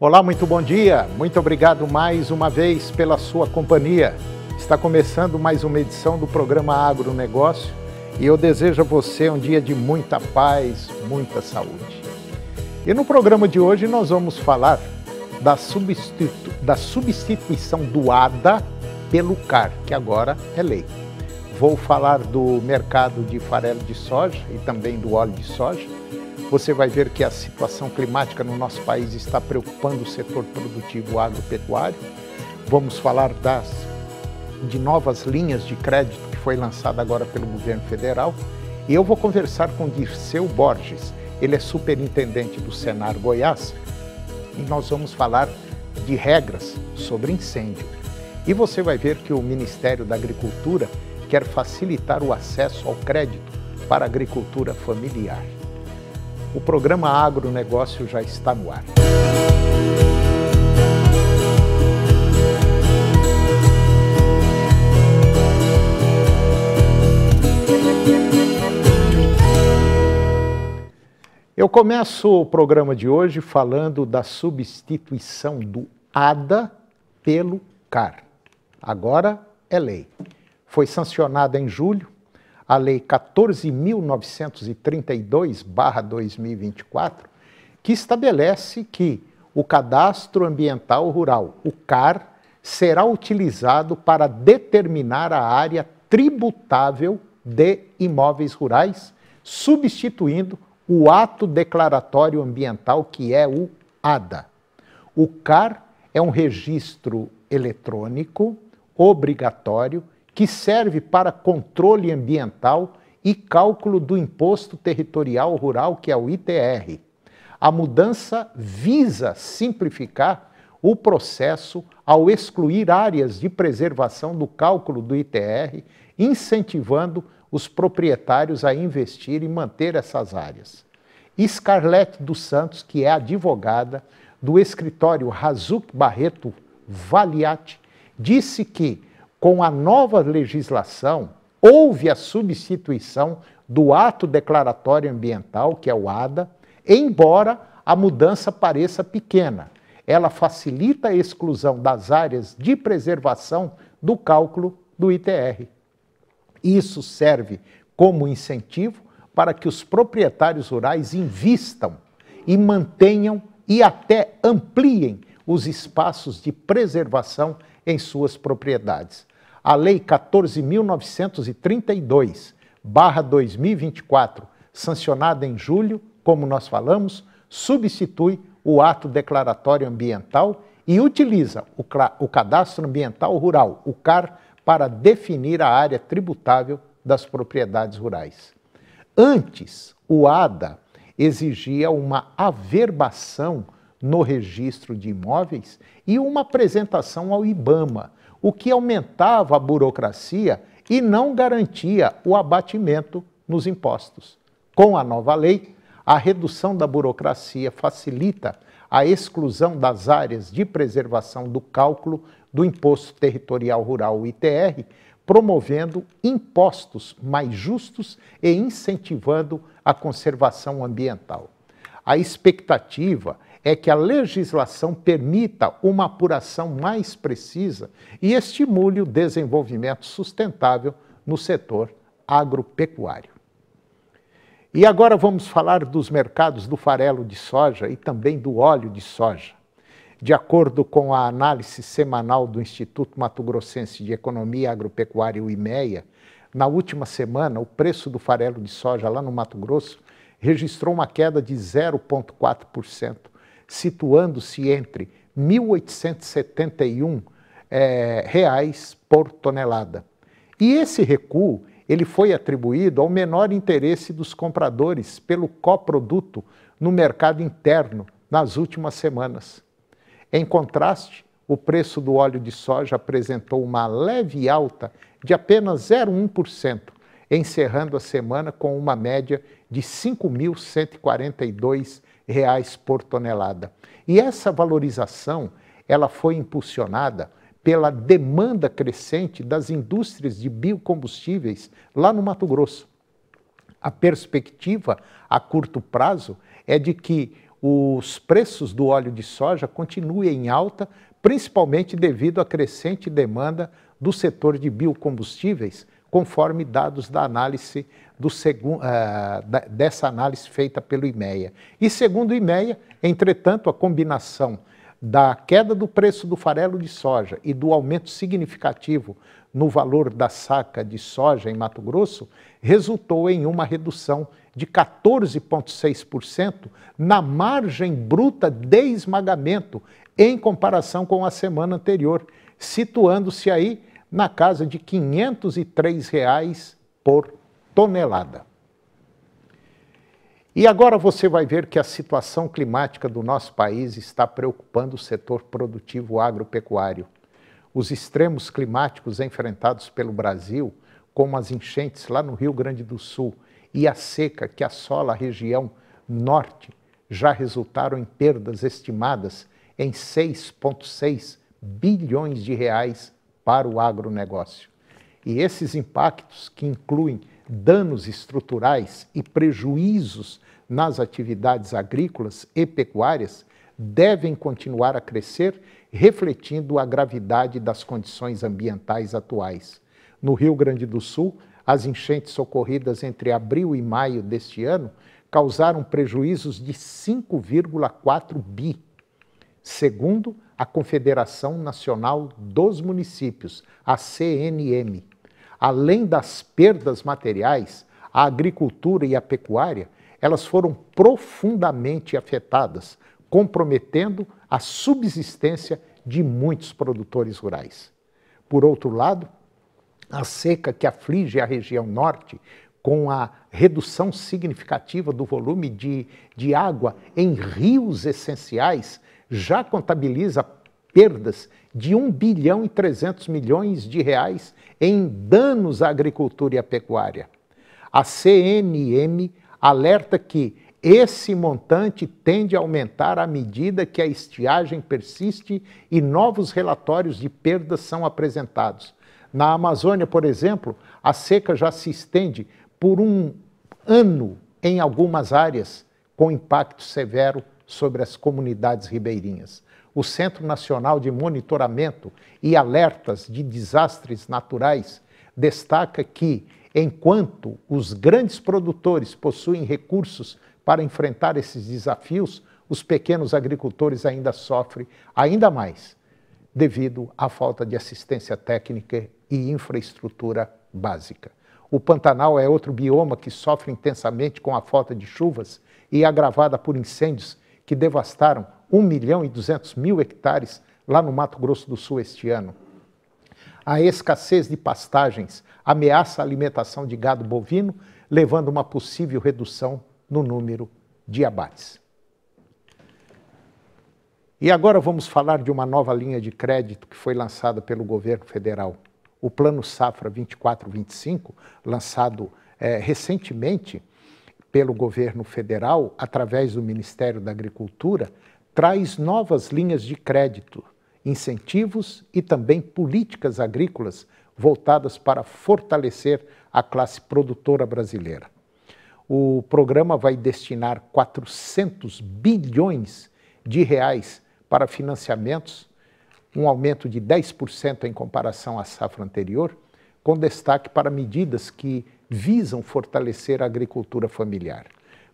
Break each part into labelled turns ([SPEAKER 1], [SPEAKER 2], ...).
[SPEAKER 1] Olá, muito bom dia. Muito obrigado mais uma vez pela sua companhia. Está começando mais uma edição do programa Agronegócio e eu desejo a você um dia de muita paz, muita saúde. E no programa de hoje nós vamos falar da, substitu da substituição doada pelo CAR, que agora é lei. Vou falar do mercado de farelo de soja e também do óleo de soja você vai ver que a situação climática no nosso país está preocupando o setor produtivo agropecuário. Vamos falar das, de novas linhas de crédito que foi lançada agora pelo governo federal. E eu vou conversar com Dirceu Borges, ele é superintendente do Senar Goiás, e nós vamos falar de regras sobre incêndio. E você vai ver que o Ministério da Agricultura quer facilitar o acesso ao crédito para a agricultura familiar. O programa Agronegócio já está no ar. Eu começo o programa de hoje falando da substituição do ADA pelo CAR. Agora é lei. Foi sancionada em julho a Lei 14.932-2024, que estabelece que o Cadastro Ambiental Rural, o CAR, será utilizado para determinar a área tributável de imóveis rurais, substituindo o ato declaratório ambiental que é o ADA. O CAR é um registro eletrônico obrigatório que serve para controle ambiental e cálculo do Imposto Territorial Rural, que é o ITR. A mudança visa simplificar o processo ao excluir áreas de preservação do cálculo do ITR, incentivando os proprietários a investir e manter essas áreas. Scarlett dos Santos, que é advogada do escritório Razuc Barreto Valiati, disse que com a nova legislação, houve a substituição do ato declaratório ambiental, que é o ADA, embora a mudança pareça pequena. Ela facilita a exclusão das áreas de preservação do cálculo do ITR. Isso serve como incentivo para que os proprietários rurais invistam e mantenham e até ampliem os espaços de preservação em suas propriedades a Lei 14.932, 2024, sancionada em julho, como nós falamos, substitui o ato declaratório ambiental e utiliza o, o cadastro ambiental rural, o CAR, para definir a área tributável das propriedades rurais. Antes, o ADA exigia uma averbação no registro de imóveis e uma apresentação ao IBAMA o que aumentava a burocracia e não garantia o abatimento nos impostos. Com a nova lei, a redução da burocracia facilita a exclusão das áreas de preservação do cálculo do Imposto Territorial Rural, ITR, promovendo impostos mais justos e incentivando a conservação ambiental. A expectativa é que a legislação permita uma apuração mais precisa e estimule o desenvolvimento sustentável no setor agropecuário. E agora vamos falar dos mercados do farelo de soja e também do óleo de soja. De acordo com a análise semanal do Instituto Mato Grossense de Economia Agropecuária, o IMEA, na última semana o preço do farelo de soja lá no Mato Grosso registrou uma queda de 0,4% situando-se entre 1.871 é, eh, reais por tonelada. E esse recuo ele foi atribuído ao menor interesse dos compradores pelo coproduto no mercado interno nas últimas semanas. Em contraste, o preço do óleo de soja apresentou uma leve alta de apenas 0,1%, encerrando a semana com uma média de 5.142 reais por tonelada. E essa valorização, ela foi impulsionada pela demanda crescente das indústrias de biocombustíveis lá no Mato Grosso. A perspectiva a curto prazo é de que os preços do óleo de soja continuem em alta, principalmente devido à crescente demanda do setor de biocombustíveis, conforme dados da análise do segundo, ah, dessa análise feita pelo IMEA. E segundo o IMEA, entretanto, a combinação da queda do preço do farelo de soja e do aumento significativo no valor da saca de soja em Mato Grosso resultou em uma redução de 14,6% na margem bruta de esmagamento em comparação com a semana anterior, situando-se aí na casa de R$ 503 reais por tonelada. E agora você vai ver que a situação climática do nosso país está preocupando o setor produtivo agropecuário. Os extremos climáticos enfrentados pelo Brasil, como as enchentes lá no Rio Grande do Sul e a seca que assola a região norte, já resultaram em perdas estimadas em 6,6 bilhões de reais para o agronegócio. E esses impactos, que incluem danos estruturais e prejuízos nas atividades agrícolas e pecuárias devem continuar a crescer, refletindo a gravidade das condições ambientais atuais. No Rio Grande do Sul, as enchentes ocorridas entre abril e maio deste ano causaram prejuízos de 5,4 bi, segundo a Confederação Nacional dos Municípios, a CNM além das perdas materiais, a agricultura e a pecuária, elas foram profundamente afetadas, comprometendo a subsistência de muitos produtores rurais. Por outro lado, a seca que aflige a região norte, com a redução significativa do volume de, de água em rios essenciais, já contabiliza perdas de 1 bilhão e 300 milhões de reais em danos à agricultura e à pecuária. A CNM alerta que esse montante tende a aumentar à medida que a estiagem persiste e novos relatórios de perdas são apresentados. Na Amazônia, por exemplo, a seca já se estende por um ano em algumas áreas, com impacto severo sobre as comunidades ribeirinhas o Centro Nacional de Monitoramento e Alertas de Desastres Naturais destaca que, enquanto os grandes produtores possuem recursos para enfrentar esses desafios, os pequenos agricultores ainda sofrem ainda mais devido à falta de assistência técnica e infraestrutura básica. O Pantanal é outro bioma que sofre intensamente com a falta de chuvas e agravada por incêndios que devastaram 1 milhão e 200 mil hectares lá no Mato Grosso do Sul este ano. A escassez de pastagens ameaça a alimentação de gado bovino, levando uma possível redução no número de abates. E agora vamos falar de uma nova linha de crédito que foi lançada pelo governo federal. O Plano Safra 24-25, lançado é, recentemente pelo governo federal, através do Ministério da Agricultura, traz novas linhas de crédito, incentivos e também políticas agrícolas voltadas para fortalecer a classe produtora brasileira. O programa vai destinar 400 bilhões de reais para financiamentos, um aumento de 10% em comparação à safra anterior, com destaque para medidas que visam fortalecer a agricultura familiar.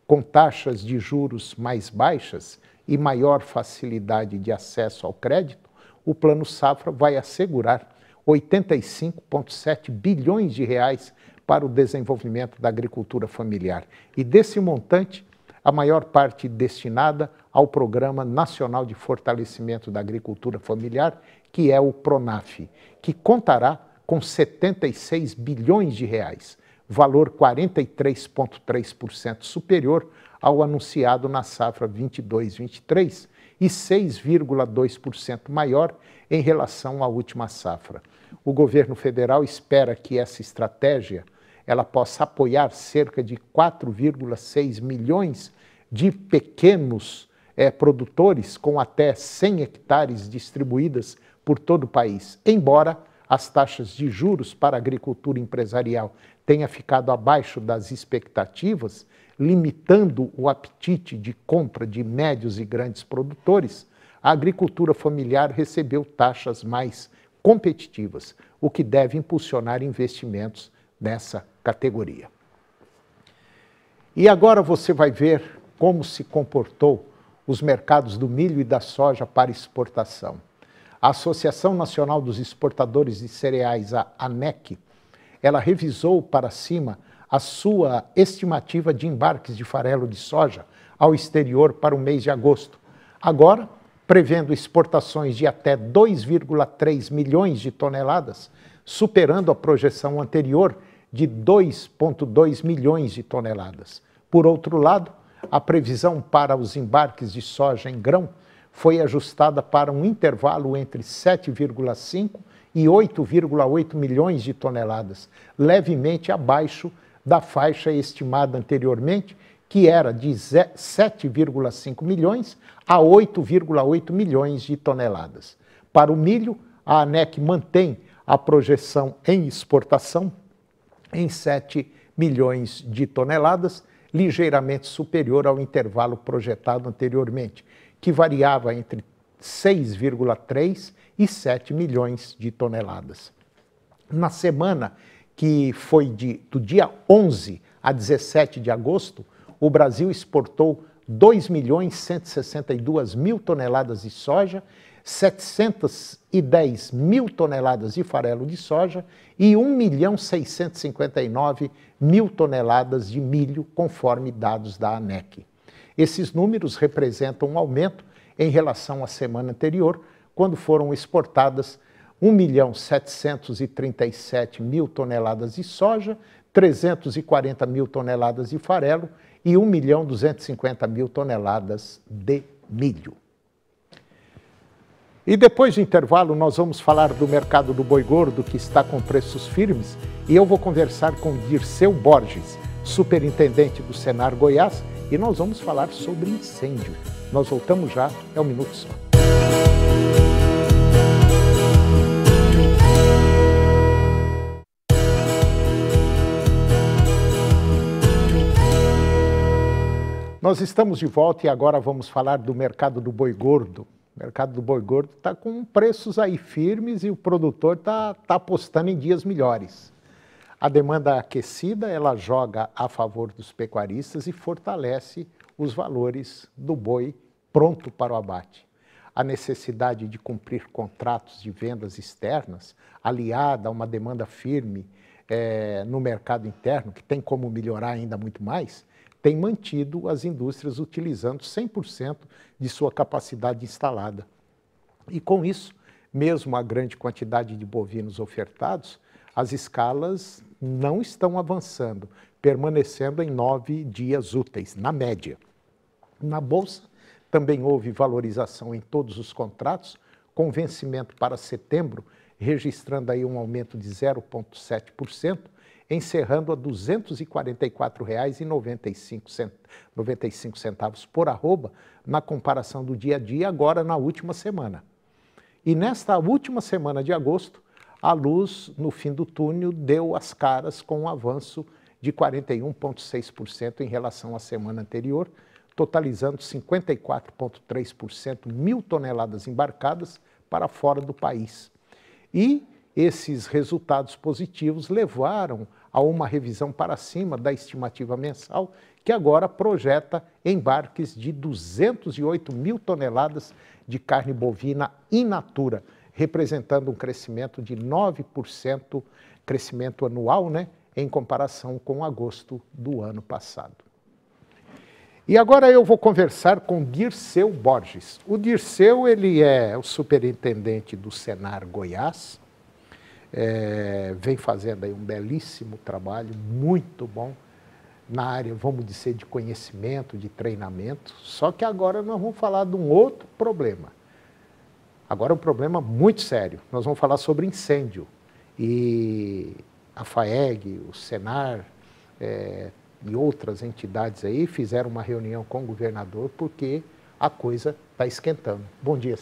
[SPEAKER 1] Com taxas de juros mais baixas, e maior facilidade de acesso ao crédito, o Plano Safra vai assegurar 85,7 bilhões de reais para o desenvolvimento da agricultura familiar. E desse montante, a maior parte destinada ao Programa Nacional de Fortalecimento da Agricultura Familiar, que é o PRONAF, que contará com 76 bilhões de reais, valor 43,3% superior ao anunciado na safra 22-23 e 6,2% maior em relação à última safra. O governo federal espera que essa estratégia ela possa apoiar cerca de 4,6 milhões de pequenos é, produtores com até 100 hectares distribuídas por todo o país, embora as taxas de juros para a agricultura empresarial tenha ficado abaixo das expectativas, limitando o apetite de compra de médios e grandes produtores, a agricultura familiar recebeu taxas mais competitivas, o que deve impulsionar investimentos nessa categoria. E agora você vai ver como se comportou os mercados do milho e da soja para exportação. A Associação Nacional dos Exportadores de Cereais, a ANEC, ela revisou para cima a sua estimativa de embarques de farelo de soja ao exterior para o mês de agosto. Agora, prevendo exportações de até 2,3 milhões de toneladas, superando a projeção anterior de 2,2 milhões de toneladas. Por outro lado, a previsão para os embarques de soja em grão foi ajustada para um intervalo entre 7,5 e 8,8 milhões de toneladas, levemente abaixo da faixa estimada anteriormente, que era de 7,5 milhões a 8,8 milhões de toneladas. Para o milho, a ANEC mantém a projeção em exportação em 7 milhões de toneladas, ligeiramente superior ao intervalo projetado anteriormente, que variava entre 6,3 e 7 milhões de toneladas. Na semana que foi de, do dia 11 a 17 de agosto, o Brasil exportou 2 milhões 162 mil toneladas de soja, 710 mil toneladas de farelo de soja e 1 milhão 659 mil toneladas de milho, conforme dados da ANEC. Esses números representam um aumento em relação à semana anterior, quando foram exportadas 1 milhão 737 mil toneladas de soja, 340 mil toneladas de farelo e 1 milhão 250 mil toneladas de milho. E depois do intervalo, nós vamos falar do mercado do boi gordo, que está com preços firmes, e eu vou conversar com Dirceu Borges, superintendente do Senar Goiás, e nós vamos falar sobre incêndio. Nós voltamos já, é um Minuto Só. Nós estamos de volta e agora vamos falar do mercado do boi gordo. O mercado do boi gordo está com preços aí firmes e o produtor está tá apostando em dias melhores. A demanda aquecida ela joga a favor dos pecuaristas e fortalece os valores do boi pronto para o abate. A necessidade de cumprir contratos de vendas externas, aliada a uma demanda firme é, no mercado interno, que tem como melhorar ainda muito mais, tem mantido as indústrias utilizando 100% de sua capacidade instalada. E com isso, mesmo a grande quantidade de bovinos ofertados, as escalas não estão avançando, permanecendo em nove dias úteis, na média. Na Bolsa, também houve valorização em todos os contratos, com vencimento para setembro, registrando aí um aumento de 0,7%, encerrando a R$ 244,95 por arroba na comparação do dia a dia, agora na última semana. E nesta última semana de agosto, a luz no fim do túnel deu as caras com um avanço de 41,6% em relação à semana anterior, totalizando 54,3% mil toneladas embarcadas para fora do país. E esses resultados positivos levaram a uma revisão para cima da estimativa mensal, que agora projeta embarques de 208 mil toneladas de carne bovina in natura, representando um crescimento de 9% crescimento anual, né, em comparação com agosto do ano passado. E agora eu vou conversar com Dirceu Borges. O Dirceu ele é o superintendente do Senar Goiás é, vem fazendo aí um belíssimo trabalho, muito bom, na área, vamos dizer, de conhecimento, de treinamento. Só que agora nós vamos falar de um outro problema. Agora é um problema muito sério. Nós vamos falar sobre incêndio. E a FAEG, o Senar é, e outras entidades aí fizeram uma reunião com o governador porque a coisa está esquentando. Bom dia.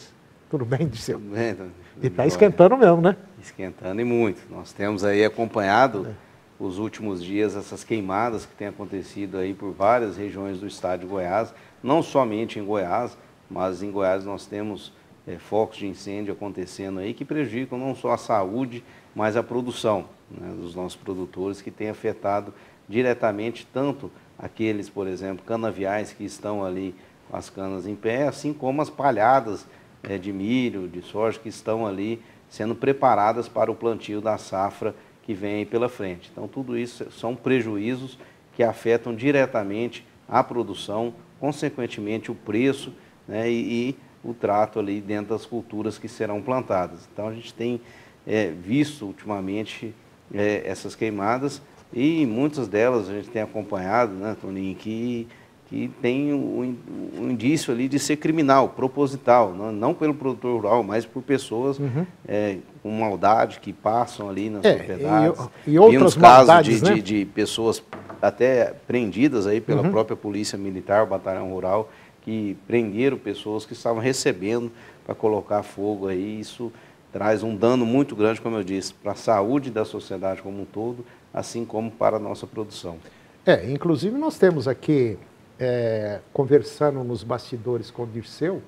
[SPEAKER 1] Tudo bem, Dirceu? Tudo bem. e está esquentando mesmo, né?
[SPEAKER 2] Esquentando e muito. Nós temos aí acompanhado é. os últimos dias essas queimadas que têm acontecido aí por várias regiões do estado de Goiás, não somente em Goiás, mas em Goiás nós temos é, focos de incêndio acontecendo aí que prejudicam não só a saúde, mas a produção né, dos nossos produtores, que tem afetado diretamente tanto aqueles, por exemplo, canaviais que estão ali as canas em pé, assim como as palhadas é, de milho, de soja, que estão ali sendo preparadas para o plantio da safra que vem pela frente. Então, tudo isso são prejuízos que afetam diretamente a produção, consequentemente o preço né, e, e, o trato ali dentro das culturas que serão plantadas. Então, a gente tem é, visto ultimamente é, essas queimadas e muitas delas a gente tem acompanhado, né, Toninho, que que tem um, um indício ali de ser criminal, proposital, não, não pelo produtor rural, mas por pessoas uhum. é, com maldade que passam ali nas é, propriedades. E, e outros casos de, né? de, de, pessoas até prendidas aí pela uhum. própria polícia militar, o batalhão rural, que prenderam pessoas que estavam recebendo para colocar fogo aí. Isso traz um dano muito grande, como eu disse, para a saúde da sociedade como um todo, assim como para a nossa produção.
[SPEAKER 1] É, inclusive nós temos aqui é, conversando nos bastidores com o Dirceu,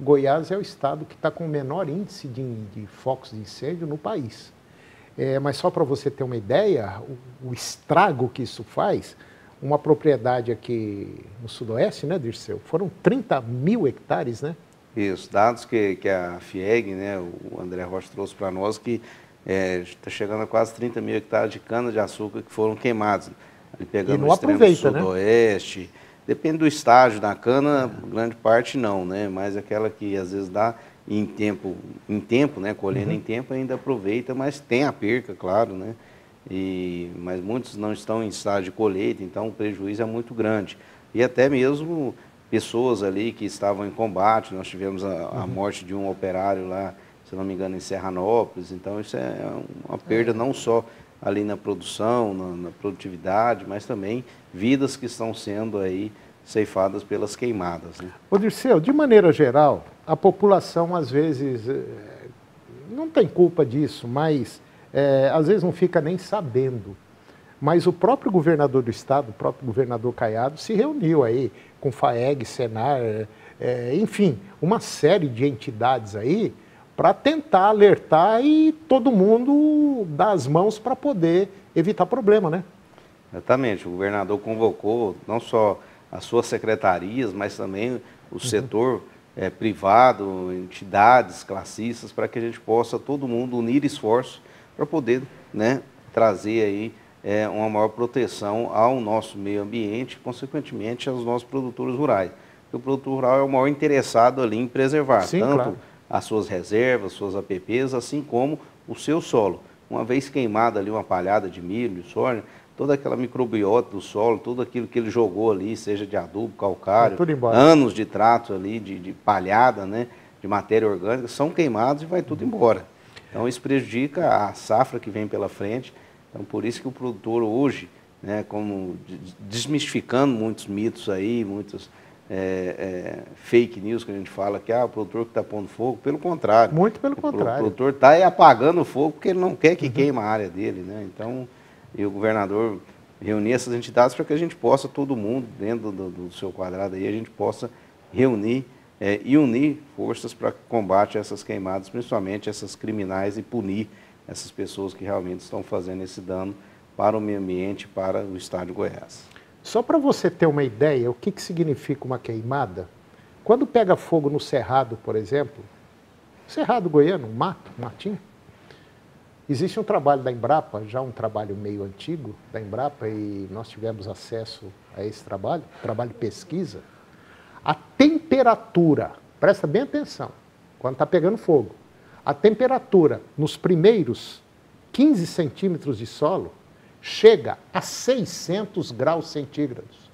[SPEAKER 1] Goiás é o estado que está com o menor índice de, de, focos de incêndio no país. É, mas só para você ter uma ideia, o, o, estrago que isso faz, uma propriedade aqui no sudoeste, né, Dirceu? Foram 30 mil hectares, né?
[SPEAKER 2] E os dados que, que a FIEG, né, o André Rocha trouxe para nós, que está é, tá chegando a quase 30 mil hectares de cana-de-açúcar que foram queimados. Ele pegando e não o aproveita, né? sudoeste, né? Depende do estágio da cana, grande parte não, né? Mas aquela que às vezes dá em tempo, em tempo, né? Colhendo uhum. em tempo ainda aproveita, mas tem a perca, claro, né? E, mas muitos não estão em estágio de colheita, então o prejuízo é muito grande. E até mesmo pessoas ali que estavam em combate, nós tivemos a, uhum. morte de um operário lá, se não me engano, em Serranópolis, então isso é uma perda é. não só ali na produção, na, na, produtividade, mas também vidas que estão sendo aí ceifadas pelas queimadas. Né?
[SPEAKER 1] Dirceu, de maneira geral, a população às vezes eh, não tem culpa disso, mas é, às vezes não fica nem sabendo. Mas o próprio governador do estado, o próprio governador Caiado, se reuniu aí com FAEG, Senar, é, enfim, uma série de entidades aí para tentar alertar e todo mundo dar as mãos para poder evitar problema, né?
[SPEAKER 2] Exatamente. O governador convocou não só as suas secretarias, mas também o setor é, privado, entidades classistas, para que a gente possa todo mundo unir esforços para poder né, trazer aí é, uma maior proteção ao nosso meio ambiente, consequentemente aos nossos produtores rurais. Porque o produtor rural é o maior interessado ali em preservar Sim, tanto claro. as suas reservas, suas APPs, assim como o seu solo. Uma vez queimada ali uma palhada de milho, soja, toda aquela microbiota do solo, tudo aquilo que ele jogou ali, seja de adubo, calcário, anos de trato ali, de, de, palhada, né, de matéria orgânica, são queimados e vai tudo uhum. embora. Então isso prejudica a safra que vem pela frente. Então por isso que o produtor hoje, né, como desmistificando muitos mitos aí, muitos é, é, fake news que a gente fala que ah, o produtor que está pondo fogo, pelo contrário. Muito pelo o contrário. O produtor está apagando o fogo porque ele não quer que uhum. queime a área dele, né? Então e o governador reunir essas entidades para que a gente possa, todo mundo dentro do, do seu quadrado aí, a gente possa reunir é, e unir forças para combate a essas queimadas, principalmente essas criminais e punir essas pessoas que
[SPEAKER 1] realmente estão fazendo esse
[SPEAKER 2] dano para o meio ambiente, para o estado de Goiás.
[SPEAKER 1] Só para você ter uma ideia, o que, que significa uma queimada? Quando pega fogo no Cerrado, por exemplo, Cerrado Goiano, mato, um matinho, Existe um trabalho da Embrapa, já um trabalho meio antigo da Embrapa, e nós tivemos acesso a esse trabalho, trabalho de pesquisa. A temperatura, presta bem atenção, quando está pegando fogo, a temperatura nos primeiros 15 centímetros de solo chega a 600 graus centígrados.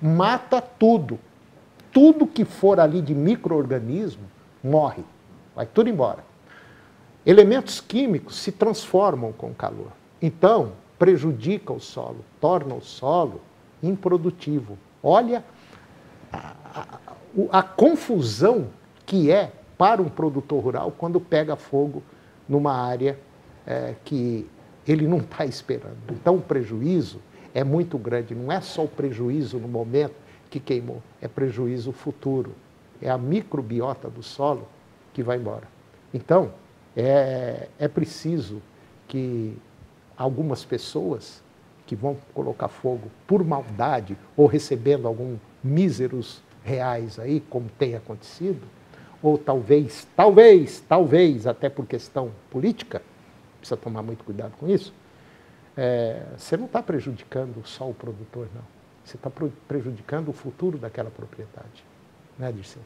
[SPEAKER 1] Mata tudo. Tudo que for ali de microorganismo morre. Vai tudo embora. Elementos químicos se transformam com o calor. Então, prejudica o solo, torna o solo improdutivo. Olha a, a, a, confusão que é para um produtor rural quando pega fogo numa área é, que ele não está esperando. Então, o prejuízo é muito grande. Não é só o prejuízo no momento que queimou, é prejuízo futuro. É a microbiota do solo que vai embora. Então, é, é preciso que algumas pessoas que vão colocar fogo por maldade ou recebendo alguns míseros reais aí, como tem acontecido, ou talvez, talvez, talvez, até por questão política, precisa tomar muito cuidado com isso, é, você não está prejudicando só o produtor, não. Você está prejudicando o futuro daquela propriedade, né, Dirceu?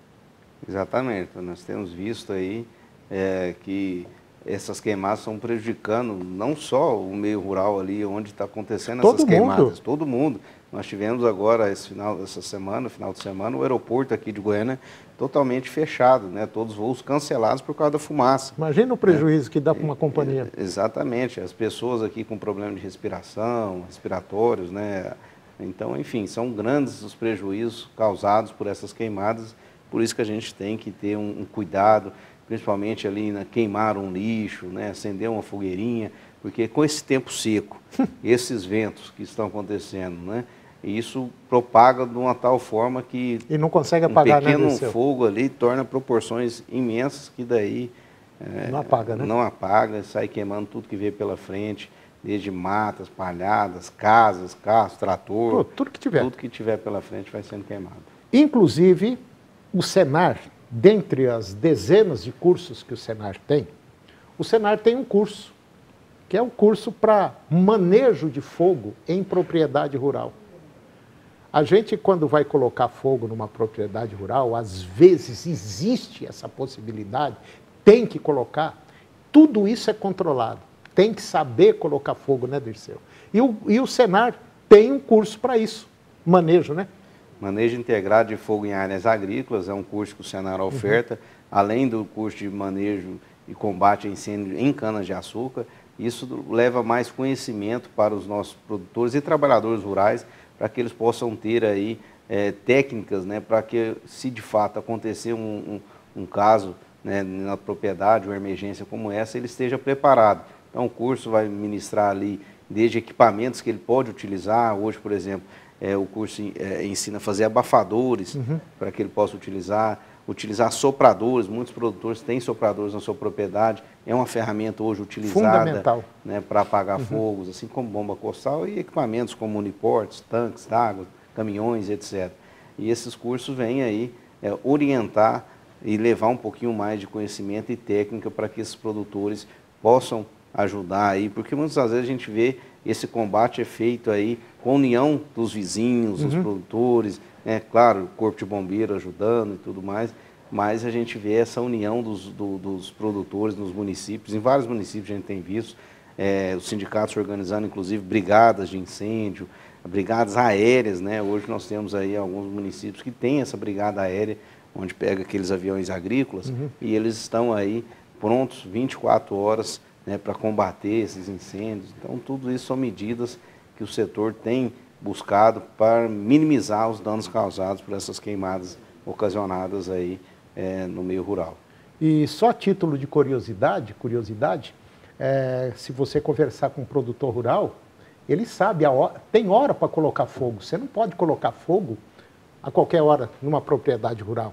[SPEAKER 2] Exatamente. Nós temos visto aí é, que essas queimadas estão prejudicando não só o meio rural ali onde está acontecendo todo essas queimadas, todo mundo. Nós tivemos agora esse final dessa semana, final de semana, o aeroporto aqui de Goiânia totalmente fechado, né? Todos os voos cancelados por causa da
[SPEAKER 1] fumaça. Imagina o é. prejuízo né? que dá para uma companhia.
[SPEAKER 2] Exatamente, as pessoas aqui com problema de respiração, respiratórios, né? Então, enfim, são grandes os prejuízos causados por essas queimadas. Por isso que a gente tem que ter um, um cuidado principalmente ali na, queimar um lixo, né, acender uma fogueirinha, porque com esse tempo seco, esses ventos que estão acontecendo, né, isso propaga de uma tal forma que e não consegue apagar um pequeno fogo ali torna proporções imensas que daí é, não apaga, né? Não apaga, sai queimando tudo que vê pela frente, desde matas, palhadas, casas, carros, trator, tudo, tudo que tiver, tudo que tiver pela frente vai sendo
[SPEAKER 1] queimado. Inclusive o Senar dentre as dezenas de cursos que o Senar tem, o Senar tem um curso, que é o um curso para manejo de fogo em propriedade rural. A gente, quando vai colocar fogo numa propriedade rural, às vezes existe essa possibilidade, tem que colocar. Tudo isso é controlado. Tem que saber colocar fogo, né, Dirceu? E o, e o Senar tem um curso para isso, manejo, né?
[SPEAKER 2] Manejo integrado de fogo em áreas agrícolas é um curso que o Senar uhum. oferta, uhum. além do curso de manejo e combate a incêndio em cana-de-açúcar. Isso leva mais conhecimento para os nossos produtores e trabalhadores rurais, para que eles possam ter aí é, técnicas, né, para que se de fato acontecer um, um, um caso né, na propriedade, uma emergência como essa, ele esteja preparado. Então o curso vai ministrar ali desde equipamentos que ele pode utilizar. Hoje, por exemplo, é, o curso é, ensina a fazer abafadores uhum. para que ele possa utilizar, utilizar sopradores. Muitos produtores têm sopradores na sua propriedade. É uma ferramenta hoje utilizada né, para apagar uhum. fogos, assim como bomba costal e equipamentos como uniportes, tanques d'água, caminhões, etc. E esses cursos vêm aí é, orientar e levar um pouquinho mais de conhecimento e técnica para que esses produtores possam ajudar aí, porque muitas vezes a gente vê esse combate é feito aí com a união dos vizinhos, uhum. dos produtores, é claro, o corpo de bombeiro ajudando e tudo mais, mas a gente vê essa união dos, do, dos produtores nos municípios, em vários municípios a gente tem visto, é, os sindicatos organizando inclusive brigadas de incêndio, brigadas aéreas, né? Hoje nós temos aí alguns municípios que têm essa brigada aérea, onde pega aqueles aviões agrícolas uhum. e eles estão aí prontos 24 horas né, para combater esses incêndios. Então, tudo isso são medidas que o setor tem buscado para minimizar os danos causados por essas queimadas ocasionadas aí é, no meio
[SPEAKER 1] rural. E só a título de curiosidade, curiosidade, é, se você conversar com um produtor rural, ele sabe a hora, tem hora para colocar fogo. Você não pode colocar fogo a qualquer hora numa propriedade rural,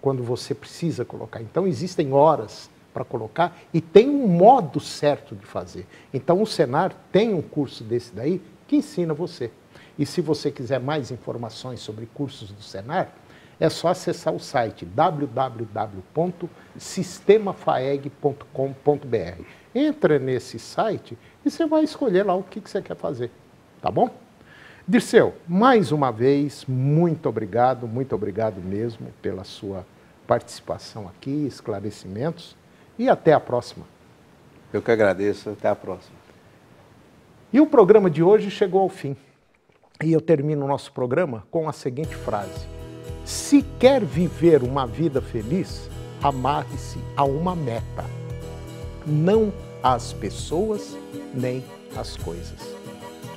[SPEAKER 1] quando você precisa colocar. Então existem horas para colocar e tem um modo certo de fazer. Então o Senar tem um curso desse daí que ensina você. E se você quiser mais informações sobre cursos do Senar, é só acessar o site www.sistemafaeg.com.br. Entra nesse site e você vai escolher lá o que você quer fazer, tá bom? Dirceu, mais uma vez, muito obrigado, muito obrigado mesmo pela sua participação aqui, esclarecimentos e até a próxima.
[SPEAKER 2] Eu que agradeço, até a próxima.
[SPEAKER 1] E o programa de hoje chegou ao fim. E eu termino o nosso programa com a seguinte frase: Se quer viver uma vida feliz, amarre-se a uma meta, não às pessoas nem às coisas.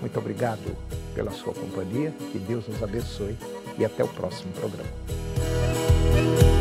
[SPEAKER 1] Muito obrigado pela sua companhia, que Deus nos abençoe e até o próximo programa.